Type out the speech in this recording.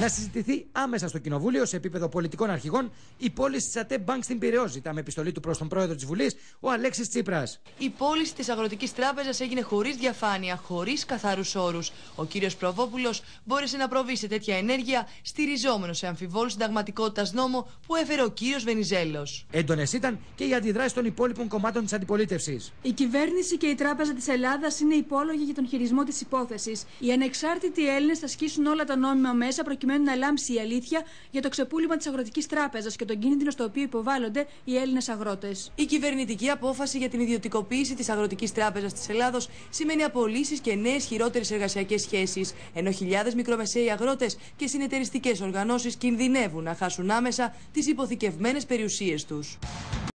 να συζητηθεί άμεσα στο Κοινοβούλιο σε επίπεδο πολιτικών αρχηγών η πόλη της ΑΤΕ Bank στην Πυραιό. Ζητά με επιστολή του προς τον πρόεδρο της Βουλής, ο Αλέξης Τσίπρας. Η πώληση της Αγροτικής Τράπεζας έγινε χωρίς διαφάνεια, χωρίς καθαρούς όρους. Ο κύριος Προβόπουλος μπόρεσε να προβεί σε τέτοια ενέργεια, στηριζόμενος σε αμφιβόλους συνταγματικότητας νόμο που έφερε ο κύριος Βενιζέλος. Έντονες ήταν και οι αντιδράσεις των υπόλοιπων κομμάτων της αντιπολίτευσης. Η κυβέρνηση και η Τράπεζα της Ελλάδας είναι υπόλογοι για τον χειρισμό της υπόθεσης. Οι ανεξάρτητοι Έλληνες θα σκίσουν όλα τα νόμιμα μέσα προκειμένου προκειμένου να λάμψει η αλήθεια για το ξεπούλημα της Αγροτικής Τράπεζας και τον κίνδυνο στο οποίο υποβάλλονται οι Έλληνες αγρότες. Η κυβερνητική απόφαση για την ιδιωτικοποίηση της Αγροτικής Τράπεζας της Ελλάδος σημαίνει απολύσεις και νέες χειρότερες εργασιακές σχέσεις, ενώ χιλιάδες μικρομεσαίοι αγρότες και συνεταιριστικές οργανώσεις κινδυνεύουν να χάσουν άμεσα τις υποθηκευμένες περιουσίες τους.